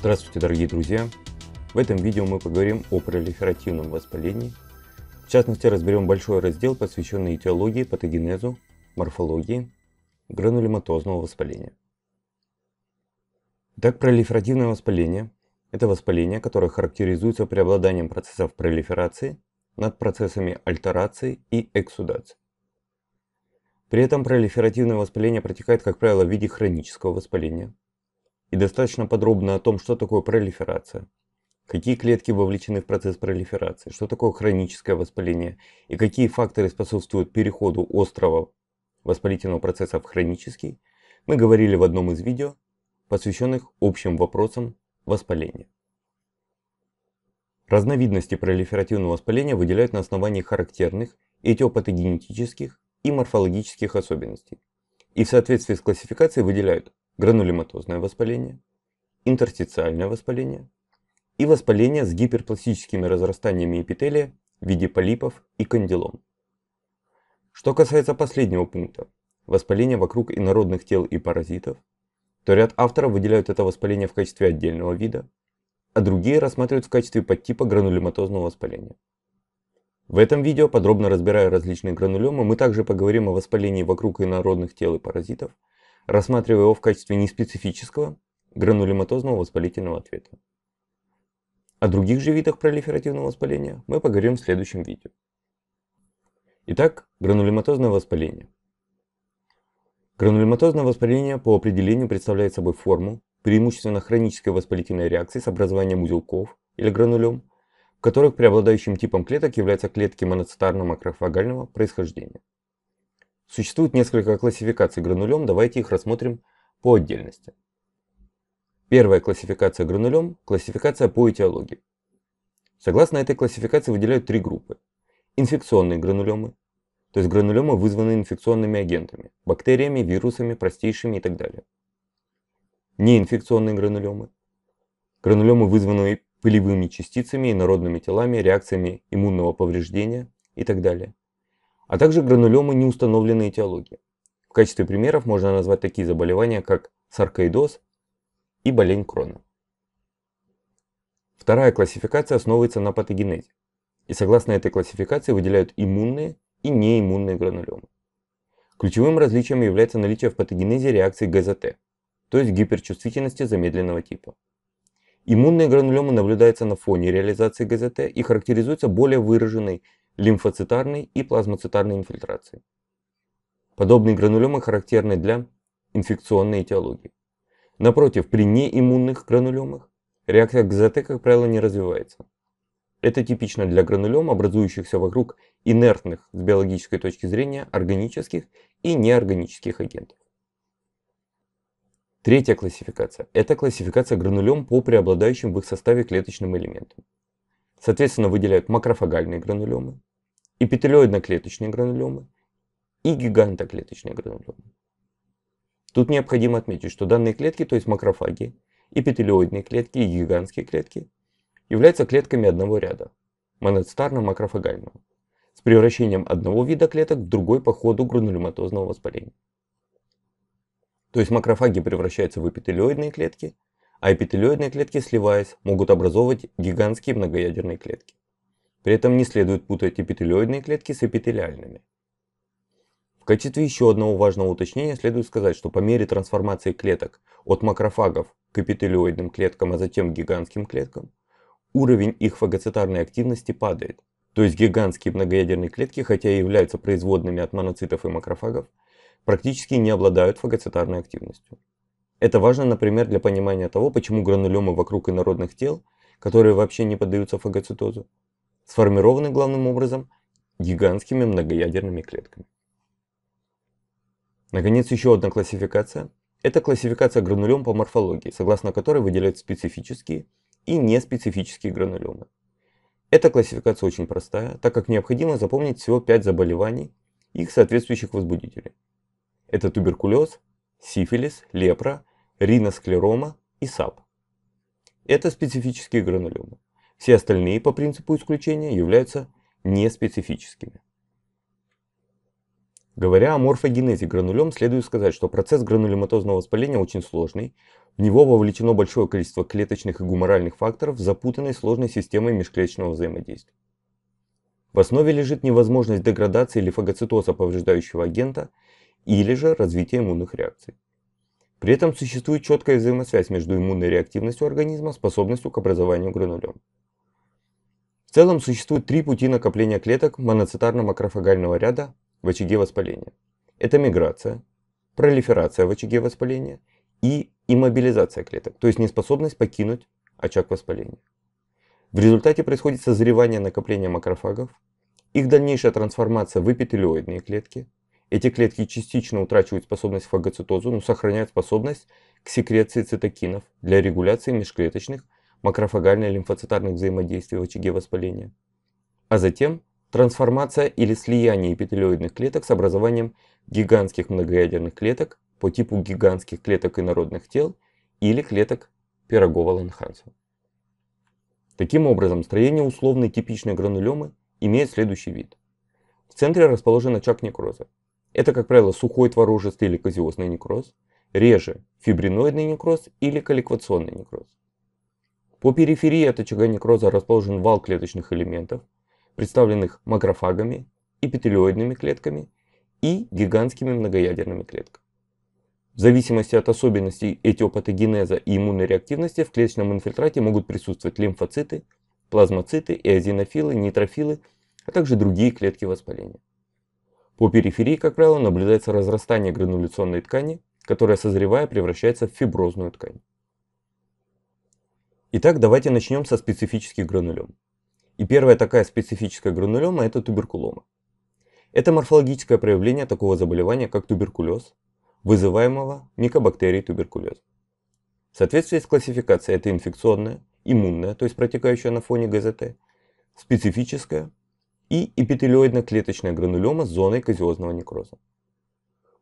Здравствуйте, дорогие друзья! В этом видео мы поговорим о пролиферативном воспалении. В частности, разберем большой раздел, посвященный этиологии, патогенезу, морфологии гранулематозного воспаления. Итак, пролиферативное воспаление – это воспаление, которое характеризуется преобладанием процессов пролиферации над процессами альтерации и эксудации. При этом пролиферативное воспаление протекает, как правило, в виде хронического воспаления, и достаточно подробно о том, что такое пролиферация, какие клетки вовлечены в процесс пролиферации, что такое хроническое воспаление и какие факторы способствуют переходу острого воспалительного процесса в хронический, мы говорили в одном из видео, посвященных общим вопросам воспаления. Разновидности пролиферативного воспаления выделяют на основании характерных этиопатогенетических и морфологических особенностей. И в соответствии с классификацией выделяют гранулематозное воспаление, интерстициальное воспаление и воспаление с гиперпластическими разрастаниями эпителия в виде полипов и кандилом. Что касается последнего пункта, воспаления вокруг инородных тел и паразитов, то ряд авторов выделяют это воспаление в качестве отдельного вида, а другие рассматривают в качестве подтипа гранулематозного воспаления. В этом видео, подробно разбирая различные гранулемы, мы также поговорим о воспалении вокруг инородных тел и паразитов – рассматривая его в качестве неспецифического гранулематозного воспалительного ответа. О других же видах пролиферативного воспаления мы поговорим в следующем видео. Итак, гранулематозное воспаление. Гранулематозное воспаление по определению представляет собой форму, преимущественно хронической воспалительной реакции с образованием узелков или гранулем, в которых преобладающим типом клеток являются клетки моноцитарно-макрофагального происхождения. Существует несколько классификаций гранулем, давайте их рассмотрим по отдельности. Первая классификация гранулем – классификация по этиологии. Согласно этой классификации выделяют три группы. Инфекционные гранулемы, то есть гранулемы вызванные инфекционными агентами, бактериями, вирусами, простейшими и так далее. Неинфекционные гранулемы, гранулемы вызванные пылевыми частицами, инородными телами, реакциями иммунного повреждения и так далее а также гранулемы неустановленной этиологии. В качестве примеров можно назвать такие заболевания, как саркоидоз и болезнь Крона. Вторая классификация основывается на патогенезе, и согласно этой классификации выделяют иммунные и неиммунные гранулемы. Ключевым различием является наличие в патогенезе реакции ГЗТ, то есть гиперчувствительности замедленного типа. Иммунные гранулемы наблюдаются на фоне реализации ГЗТ и характеризуются более выраженной лимфоцитарной и плазмоцитарной инфильтрации. Подобные гранулемы характерны для инфекционной этиологии. Напротив, при неиммунных гранулемах реакция КЗТ, как правило, не развивается. Это типично для гранулем, образующихся вокруг инертных с биологической точки зрения органических и неорганических агентов. Третья классификация – это классификация гранулем по преобладающим в их составе клеточным элементам. Соответственно, выделяют макрофагальные гранулемы, петилюоидно-клеточные гранулемы и гигантоклеточные гранулемы. Тут необходимо отметить, что данные клетки, то есть макрофаги, эпителиоидные клетки и гигантские клетки, являются клетками одного ряда, моноцитарно-макрофагального, с превращением одного вида клеток в другой по ходу гранулематозного воспаления. То есть макрофаги превращаются в эпителиоидные клетки, а эпителиоидные клетки, сливаясь, могут образовывать гигантские многоядерные клетки. При этом не следует путать эпителиоидные клетки с эпителиальными. В качестве еще одного важного уточнения следует сказать, что по мере трансформации клеток от макрофагов к эпителиоидным клеткам, а затем к гигантским клеткам, уровень их фагоцитарной активности падает. То есть гигантские многоядерные клетки, хотя и являются производными от моноцитов и макрофагов, практически не обладают фагоцитарной активностью. Это важно, например, для понимания того, почему гранулемы вокруг инородных тел, которые вообще не поддаются фагоцитозу, сформированы главным образом гигантскими многоядерными клетками. Наконец, еще одна классификация. Это классификация гранулем по морфологии, согласно которой выделяют специфические и неспецифические гранулемы. Эта классификация очень простая, так как необходимо запомнить всего 5 заболеваний, и их соответствующих возбудителей. Это туберкулез, сифилис, лепра, риносклерома и САП. Это специфические гранулемы. Все остальные по принципу исключения являются неспецифическими. Говоря о морфогенезе гранулем, следует сказать, что процесс гранулематозного воспаления очень сложный, в него вовлечено большое количество клеточных и гуморальных факторов с запутанной сложной системой межклеточного взаимодействия. В основе лежит невозможность деградации или фагоцитоза повреждающего агента или же развития иммунных реакций. При этом существует четкая взаимосвязь между иммунной реактивностью организма и способностью к образованию гранулем. В целом существует три пути накопления клеток моноцитарно-макрофагального ряда в очаге воспаления. Это миграция, пролиферация в очаге воспаления и иммобилизация клеток, то есть неспособность покинуть очаг воспаления. В результате происходит созревание накопления макрофагов, их дальнейшая трансформация в эпителиоидные клетки. Эти клетки частично утрачивают способность к фагоцитозу, но сохраняют способность к секреции цитокинов для регуляции межклеточных макрофагально-лимфоцитарных взаимодействий в очаге воспаления, а затем трансформация или слияние эпителиоидных клеток с образованием гигантских многоядерных клеток по типу гигантских клеток инородных тел или клеток Пирогова-Ланханса. Таким образом, строение условной типичной гранулемы имеет следующий вид. В центре расположен очаг некроза. Это, как правило, сухой творожистый или казиозный некроз, реже фибриноидный некроз или колликвационный некроз. По периферии от очага некроза расположен вал клеточных элементов, представленных макрофагами, эпителиоидными клетками и гигантскими многоядерными клетками. В зависимости от особенностей этиопатогенеза и иммунной реактивности в клеточном инфильтрате могут присутствовать лимфоциты, плазмоциты, эозинофилы, нейтрофилы, а также другие клетки воспаления. По периферии, как правило, наблюдается разрастание грануляционной ткани, которая, созревая, превращается в фиброзную ткань. Итак, давайте начнем со специфических гранулем. И первая такая специфическая гранулема – это туберкулома. Это морфологическое проявление такого заболевания, как туберкулез, вызываемого микобактерией туберкулез. В соответствии с классификацией это инфекционная, иммунная, то есть протекающая на фоне ГЗТ, специфическая и эпителиоидно-клеточная гранулема с зоной казиозного некроза.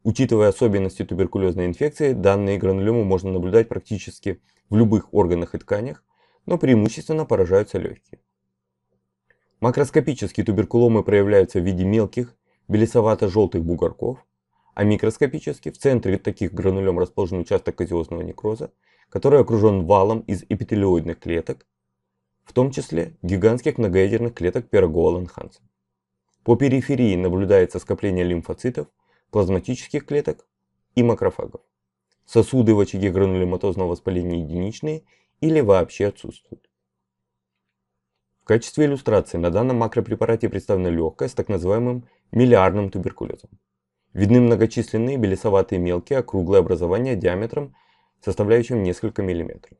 Учитывая особенности туберкулезной инфекции, данные гранулемы можно наблюдать практически в любых органах и тканях, но преимущественно поражаются легкие. Макроскопические туберкуломы проявляются в виде мелких, белесовато-желтых бугорков, а микроскопически в центре таких гранулем расположен участок козиозного некроза, который окружен валом из эпителиоидных клеток, в том числе гигантских многоядерных клеток пирогола Ланханса. По периферии наблюдается скопление лимфоцитов, плазматических клеток и макрофагов. Сосуды в очаге гранулематозного воспаления единичные или вообще отсутствуют. В качестве иллюстрации на данном макропрепарате представлена легкая с так называемым миллиардным туберкулезом. Видны многочисленные белесоватые мелкие округлые образования диаметром, составляющим несколько миллиметров.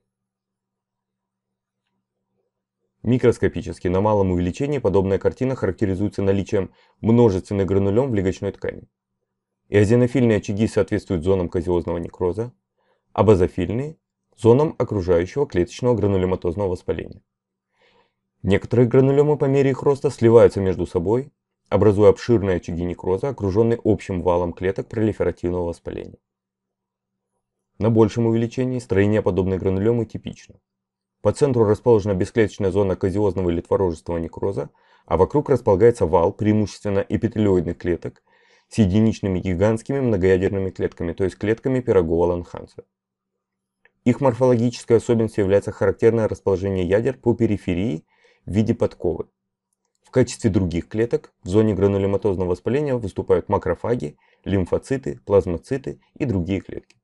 Микроскопически на малом увеличении подобная картина характеризуется наличием множественных гранулем в легочной ткани. Эозинофильные очаги соответствуют зонам козиозного некроза, а базофильные – зонам окружающего клеточного гранулематозного воспаления. Некоторые гранулемы по мере их роста сливаются между собой, образуя обширные очаги некроза, окруженные общим валом клеток пролиферативного воспаления. На большем увеличении строение подобной гранулемы типично. По центру расположена бесклеточная зона козиозного или творожистого некроза, а вокруг располагается вал преимущественно эпителиоидных клеток, с единичными гигантскими многоядерными клетками, то есть клетками пирогова-ланханца. Их морфологической особенностью является характерное расположение ядер по периферии в виде подковы. В качестве других клеток в зоне гранулематозного воспаления выступают макрофаги, лимфоциты, плазмоциты и другие клетки.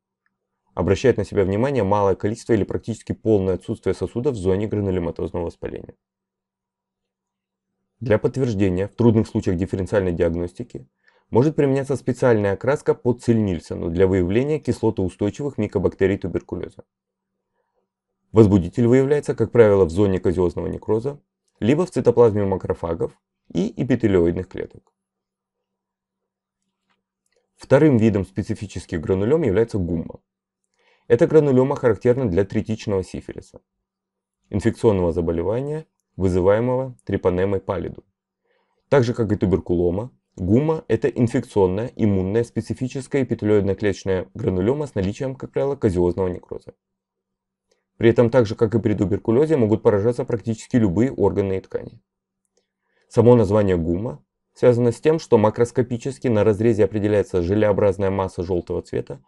Обращает на себя внимание малое количество или практически полное отсутствие сосудов в зоне гранулематозного воспаления. Для подтверждения в трудных случаях дифференциальной диагностики может применяться специальная окраска по Цельнильсону для выявления кислотоустойчивых микобактерий туберкулеза. Возбудитель выявляется, как правило, в зоне козиозного некроза, либо в цитоплазме макрофагов и эпителиоидных клеток. Вторым видом специфических гранулем является гумма. Эта гранулема характерна для третичного сифилиса, инфекционного заболевания, вызываемого трепанемой палиду, так же как и туберкулома, Гума – это инфекционная, иммунная, специфическая эпителиоидно-клеточная гранулема с наличием, как правило, козиозного некроза. При этом так же, как и при туберкулезе, могут поражаться практически любые органы и ткани. Само название гума связано с тем, что макроскопически на разрезе определяется желеобразная масса желтого цвета,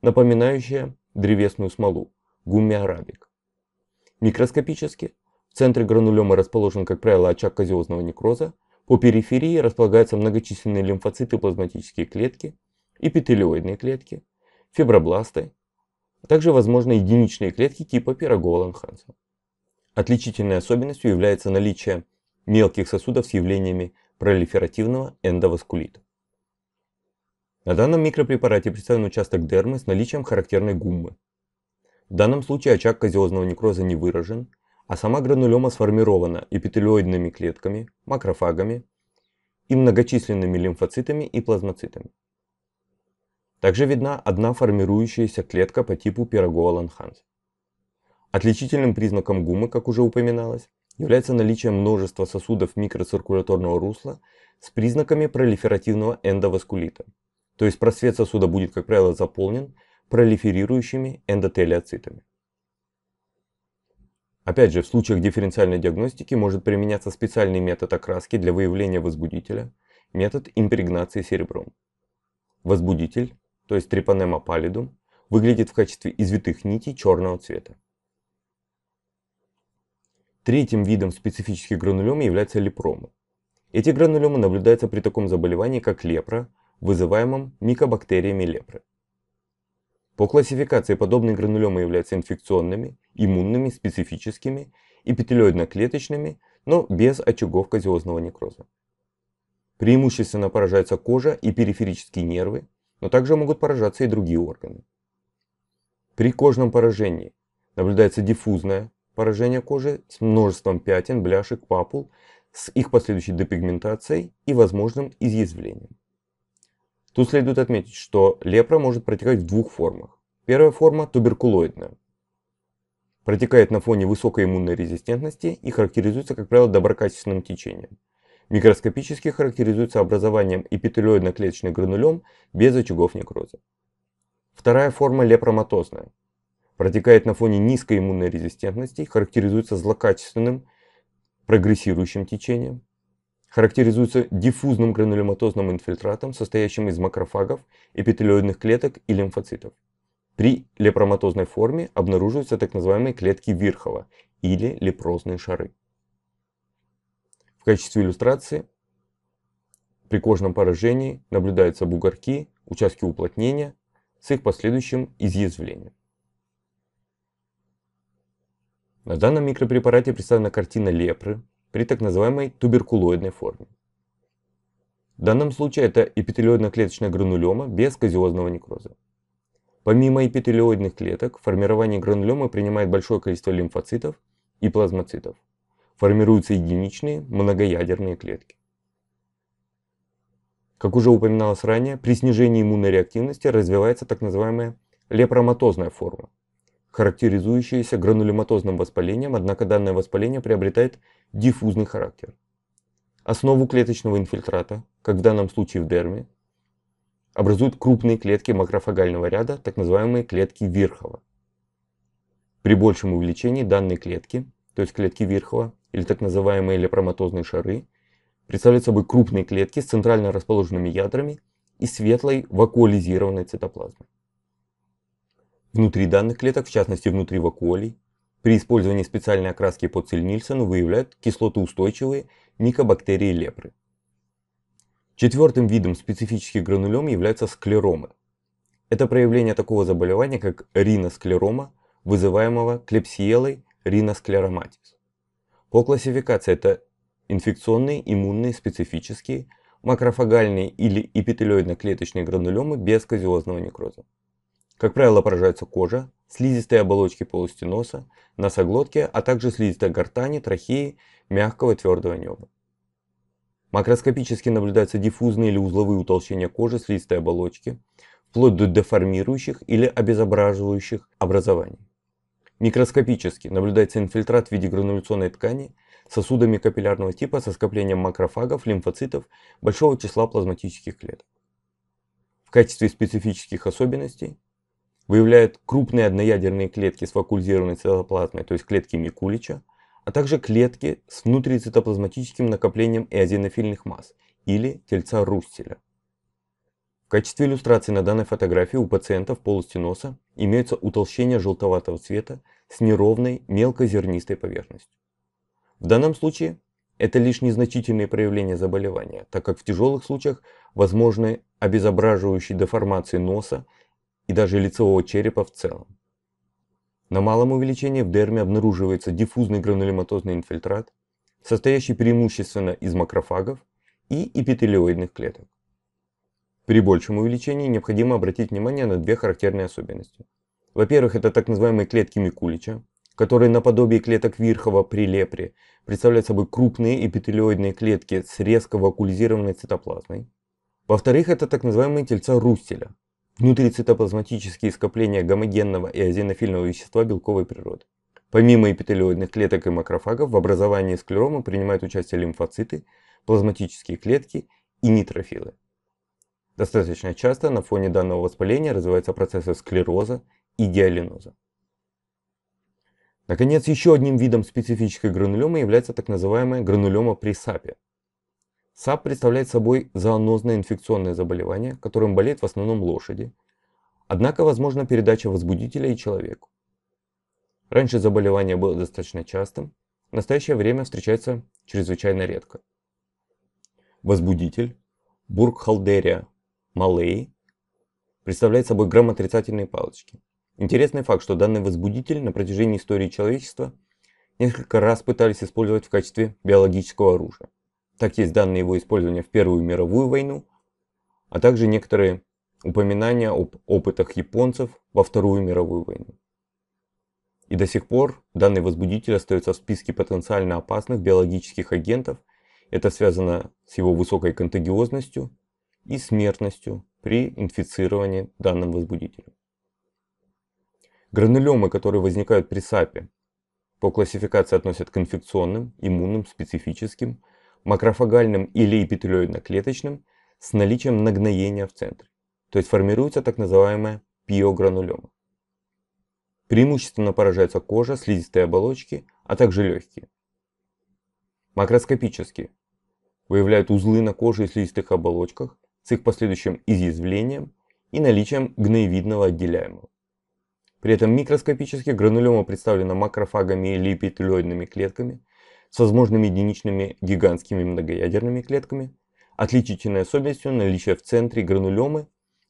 напоминающая древесную смолу – гуммиарабик. Микроскопически в центре гранулемы расположен, как правило, очаг козиозного некроза, по периферии располагаются многочисленные лимфоциты плазматические клетки, эпителиоидные клетки, фибробласты, а также возможны единичные клетки типа пирогова-ланханса. Отличительной особенностью является наличие мелких сосудов с явлениями пролиферативного эндоваскулита. На данном микропрепарате представлен участок дермы с наличием характерной гуммы. В данном случае очаг козиозного некроза не выражен, а сама гранулема сформирована эпителиоидными клетками, макрофагами и многочисленными лимфоцитами и плазмоцитами. Также видна одна формирующаяся клетка по типу пирогуа-ланханс. Отличительным признаком гумы, как уже упоминалось, является наличие множества сосудов микроциркуляторного русла с признаками пролиферативного эндоваскулита. То есть просвет сосуда будет, как правило, заполнен пролиферирующими эндотелиоцитами. Опять же, в случаях дифференциальной диагностики может применяться специальный метод окраски для выявления возбудителя, метод импрегнации серебром. Возбудитель, то есть трепанема палидум, выглядит в качестве извитых нитей черного цвета. Третьим видом специфических гранулем являются лепромы. Эти гранулемы наблюдаются при таком заболевании, как лепра, вызываемом микобактериями лепры. По классификации подобные гранулемы являются инфекционными иммунными, специфическими, эпителиоидно-клеточными, но без очагов козиозного некроза. Преимущественно поражается кожа и периферические нервы, но также могут поражаться и другие органы. При кожном поражении наблюдается диффузное поражение кожи с множеством пятен, бляшек, папул, с их последующей депигментацией и возможным изъязвлением. Тут следует отметить, что лепра может протекать в двух формах. Первая форма – туберкулоидная, протекает на фоне высокой иммунной резистентности и характеризуется, как правило, доброкачественным течением. Микроскопически характеризуется образованием эпителиоидно-клеточных гранулем без очагов некроза. Вторая форма лепроматозная. Протекает на фоне низкой иммунной резистентности, характеризуется злокачественным прогрессирующим течением. Характеризуется диффузным гранулематозным инфильтратом, состоящим из макрофагов, эпителиоидных клеток и лимфоцитов. При лепроматозной форме обнаруживаются так называемые клетки Вирхова или лепрозные шары. В качестве иллюстрации при кожном поражении наблюдаются бугорки, участки уплотнения с их последующим изъязвлением. На данном микропрепарате представлена картина лепры при так называемой туберкулоидной форме. В данном случае это эпителиоидно-клеточная гранулема без казиозного некроза. Помимо эпителиоидных клеток, формирование гранулемы принимает большое количество лимфоцитов и плазмоцитов. Формируются единичные многоядерные клетки. Как уже упоминалось ранее, при снижении иммунной реактивности развивается так называемая лепроматозная форма, характеризующаяся гранулематозным воспалением, однако данное воспаление приобретает диффузный характер. Основу клеточного инфильтрата, как в данном случае в дерме, образуют крупные клетки макрофагального ряда, так называемые клетки Верхова. При большем увеличении данные клетки, то есть клетки Верхова или так называемые лепроматозные шары, представляют собой крупные клетки с центрально расположенными ядрами и светлой вакуолизированной цитоплазмой. Внутри данных клеток, в частности внутри вакуолей, при использовании специальной окраски по Цельнильсону выявляют кислотоустойчивые микобактерии лепры. Четвертым видом специфических гранулем являются склеромы. Это проявление такого заболевания, как риносклерома, вызываемого клепсиелой риносклероматис. По классификации это инфекционные, иммунные, специфические, макрофагальные или эпителиоидно-клеточные гранулемы без казиозного некроза. Как правило, поражаются кожа, слизистые оболочки полости носа, носоглотки, а также слизистая гортани, трахеи, мягкого и твердого неба. Макроскопически наблюдаются диффузные или узловые утолщения кожи слизистой оболочки, вплоть до деформирующих или обезображивающих образований. Микроскопически наблюдается инфильтрат в виде грануляционной ткани сосудами капиллярного типа со скоплением макрофагов, лимфоцитов, большого числа плазматических клеток. В качестве специфических особенностей выявляют крупные одноядерные клетки с фокулизированной цитоплазмой, то есть клетки Микулича, а также клетки с внутрицитоплазматическим накоплением эозинофильных масс или тельца Рустеля. В качестве иллюстрации на данной фотографии у пациента в полости носа имеются утолщения желтоватого цвета с неровной мелкозернистой поверхностью. В данном случае это лишь незначительные проявления заболевания, так как в тяжелых случаях возможны обезображивающие деформации носа и даже лицевого черепа в целом. На малом увеличении в дерме обнаруживается диффузный гранулематозный инфильтрат, состоящий преимущественно из макрофагов и эпителиоидных клеток. При большем увеличении необходимо обратить внимание на две характерные особенности. Во-первых, это так называемые клетки Микулича, которые наподобие клеток Вирхова при лепре представляют собой крупные эпителиоидные клетки с резко вакулизированной цитоплазмой. Во-вторых, это так называемые тельца Рустеля, Внутрицитоплазматические скопления гомогенного и азенофильного вещества белковой природы. Помимо эпителиоидных клеток и макрофагов, в образовании склерома принимают участие лимфоциты, плазматические клетки и нейтрофилы. Достаточно часто на фоне данного воспаления развиваются процессы склероза и диалиноза. Наконец, еще одним видом специфической гранулемы является так называемая гранулема при САПе, САП представляет собой зоонозное инфекционное заболевание, которым болеют в основном лошади, однако возможна передача возбудителя и человеку. Раньше заболевание было достаточно частым, в настоящее время встречается чрезвычайно редко. Возбудитель Бургхалдерия малей представляет собой грамм палочки. Интересный факт, что данный возбудитель на протяжении истории человечества несколько раз пытались использовать в качестве биологического оружия. Так есть данные его использования в Первую мировую войну, а также некоторые упоминания об опытах японцев во Вторую мировую войну. И до сих пор данный возбудитель остается в списке потенциально опасных биологических агентов. Это связано с его высокой контагиозностью и смертностью при инфицировании данным возбудителем. Гранулемы, которые возникают при САПе, по классификации относят к инфекционным, иммунным, специфическим макрофагальным или эпителиоидно-клеточным с наличием нагноения в центре. То есть формируется так называемая пиогранулема. Преимущественно поражается кожа, слизистые оболочки, а также легкие. Макроскопически выявляют узлы на коже и слизистых оболочках с их последующим изъязвлением и наличием гноевидного отделяемого. При этом микроскопически гранулема представлена макрофагами или эпителиоидными клетками – с возможными единичными гигантскими многоядерными клетками, отличительной особенностью наличия в центре гранулемы,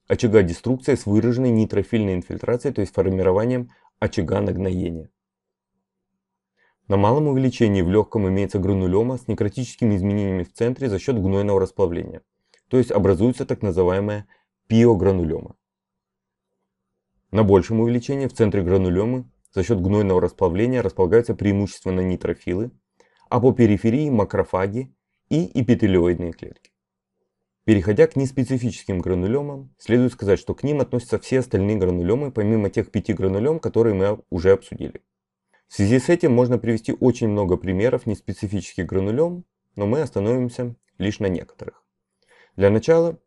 очага деструкции с выраженной нитрофильной инфильтрацией, то есть формированием очага нагноения. На малом увеличении в легком имеется гранулема с некротическими изменениями в центре за счет гнойного расплавления, то есть образуется так называемая пиогранулема. На большем увеличении в центре гранулемы за счет гнойного расплавления располагаются преимущественно нитрофилы а по периферии макрофаги и эпителиоидные клетки. Переходя к неспецифическим гранулемам, следует сказать, что к ним относятся все остальные гранулемы, помимо тех пяти гранулем, которые мы уже обсудили. В связи с этим можно привести очень много примеров неспецифических гранулем, но мы остановимся лишь на некоторых. Для начала,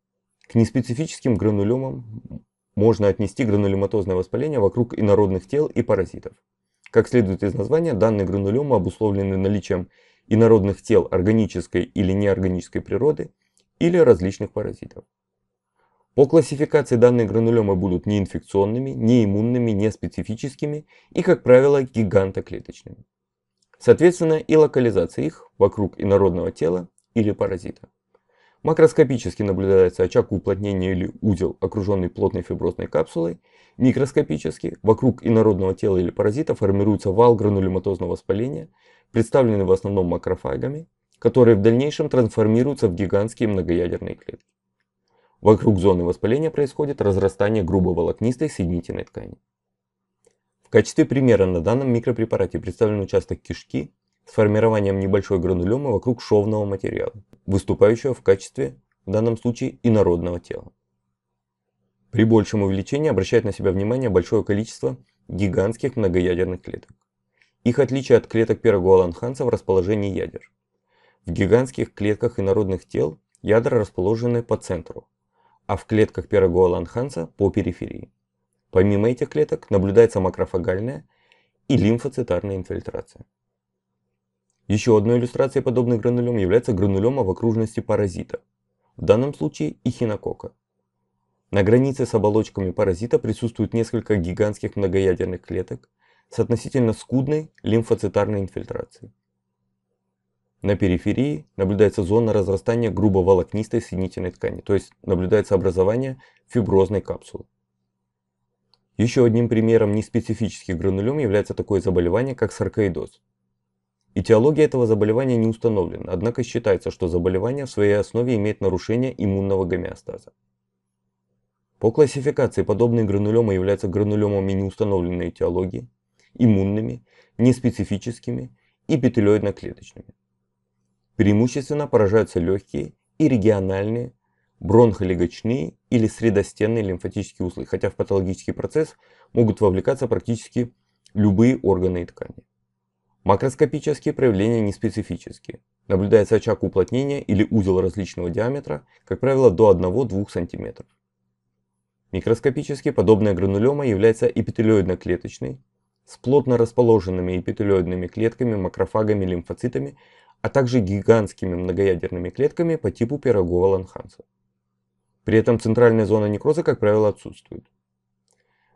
к неспецифическим гранулемам можно отнести гранулематозное воспаление вокруг инородных тел и паразитов. Как следует из названия, данные гранулемы обусловлены наличием инородных тел органической или неорганической природы или различных паразитов. По классификации данные гранулемы будут неинфекционными, неиммунными, неспецифическими и, как правило, гигантоклеточными. Соответственно, и локализация их вокруг инородного тела или паразита. Макроскопически наблюдается очаг уплотнения или узел, окруженный плотной фиброзной капсулой. Микроскопически вокруг инородного тела или паразита формируется вал гранулематозного воспаления, представленный в основном макрофагами, которые в дальнейшем трансформируются в гигантские многоядерные клетки. Вокруг зоны воспаления происходит разрастание грубоволокнистой соединительной ткани. В качестве примера на данном микропрепарате представлен участок кишки, с формированием небольшой гранулемы вокруг шовного материала, выступающего в качестве, в данном случае, инородного тела. При большем увеличении обращает на себя внимание большое количество гигантских многоядерных клеток. Их отличие от клеток первого Аланханса в расположении ядер. В гигантских клетках инородных тел ядра расположены по центру, а в клетках первого Аланханса по периферии. Помимо этих клеток наблюдается макрофагальная и лимфоцитарная инфильтрация. Еще одной иллюстрацией подобных гранулем является гранулема в окружности паразита, в данном случае эхинокока. На границе с оболочками паразита присутствует несколько гигантских многоядерных клеток с относительно скудной лимфоцитарной инфильтрацией. На периферии наблюдается зона разрастания грубоволокнистой волокнистой соединительной ткани, то есть наблюдается образование фиброзной капсулы. Еще одним примером неспецифических гранулем является такое заболевание, как саркоидоз – Этиология этого заболевания не установлена, однако считается, что заболевание в своей основе имеет нарушение иммунного гомеостаза. По классификации подобные гранулемы являются гранулемами неустановленной этиологии, иммунными, неспецифическими и эпителиоидно-клеточными. Преимущественно поражаются легкие и региональные бронхолегочные или средостенные лимфатические узлы, хотя в патологический процесс могут вовлекаться практически любые органы и ткани. Макроскопические проявления неспецифические. Наблюдается очаг уплотнения или узел различного диаметра, как правило, до 1-2 см. Микроскопически подобная гранулема является эпителиоидно-клеточной, с плотно расположенными эпителиоидными клетками, макрофагами, лимфоцитами, а также гигантскими многоядерными клетками по типу пирогова ланханца. При этом центральная зона некроза, как правило, отсутствует.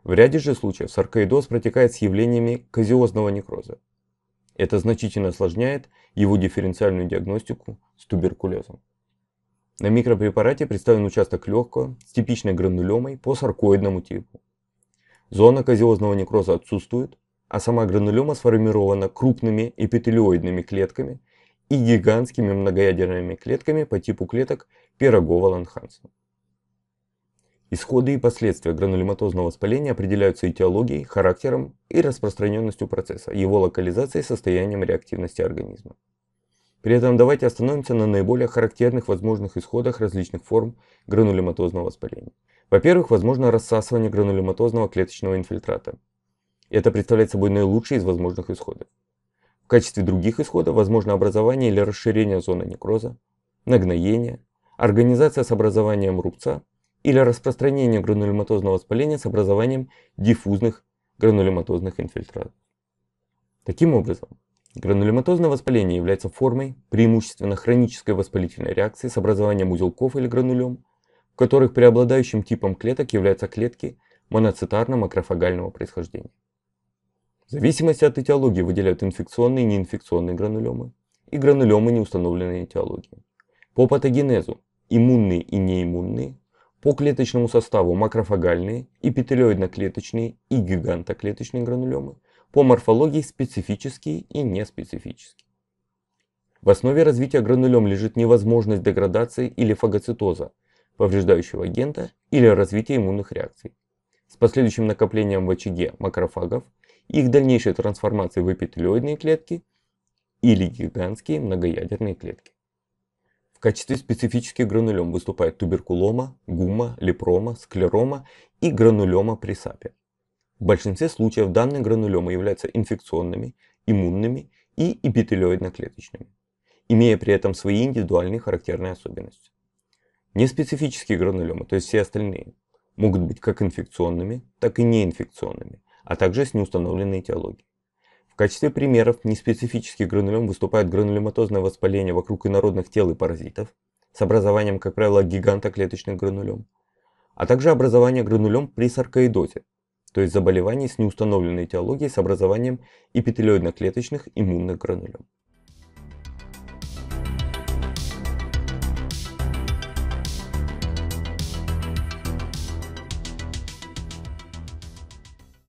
В ряде же случаев саркоидоз протекает с явлениями казиозного некроза, это значительно осложняет его дифференциальную диагностику с туберкулезом. На микропрепарате представлен участок легкого с типичной гранулемой по саркоидному типу. Зона козиозного некроза отсутствует, а сама гранулема сформирована крупными эпителиоидными клетками и гигантскими многоядерными клетками по типу клеток Пирогова-Ланхансена. Исходы и последствия гранулематозного воспаления определяются этиологией, характером и распространенностью процесса, его локализацией и состоянием реактивности организма. При этом давайте остановимся на наиболее характерных возможных исходах различных форм гранулематозного воспаления. Во-первых, возможно рассасывание гранулематозного клеточного инфильтрата. Это представляет собой наилучший из возможных исходов. В качестве других исходов возможно образование или расширение зоны некроза, нагноение, организация с образованием рубца или распространению гранулематозного воспаления с образованием диффузных гранулематозных инфильтратов. Таким образом, гранулематозное воспаление является формой преимущественно хронической воспалительной реакции с образованием узелков или гранулем, в которых преобладающим типом клеток являются клетки моноцитарно-макрофагального происхождения. В зависимости от этиологии выделяют инфекционные и неинфекционные гранулемы и гранулемы неустановленной этиологии. По патогенезу иммунные и неиммунные по клеточному составу макрофагальные, петилюидно-клеточные и гигантоклеточные гранулемы, по морфологии специфические и неспецифические. В основе развития гранулем лежит невозможность деградации или фагоцитоза, повреждающего агента или развития иммунных реакций. С последующим накоплением в очаге макрофагов их дальнейшей трансформацией в эпителиоидные клетки или гигантские многоядерные клетки. В качестве специфических гранулем выступают туберкулома, гума, лепрома, склерома и гранулема при сапе. В большинстве случаев данные гранулемы являются инфекционными, иммунными и эпителиоидно-клеточными, имея при этом свои индивидуальные характерные особенности. Неспецифические гранулемы, то есть все остальные, могут быть как инфекционными, так и неинфекционными, а также с неустановленной этиологией качестве примеров неспецифических гранулем выступают гранулематозное воспаление вокруг инородных тел и паразитов с образованием, как правило, гигантоклеточных гранулем, а также образование гранулем при саркоидозе, то есть заболевании с неустановленной этиологией с образованием эпителиоидно-клеточных иммунных гранулем.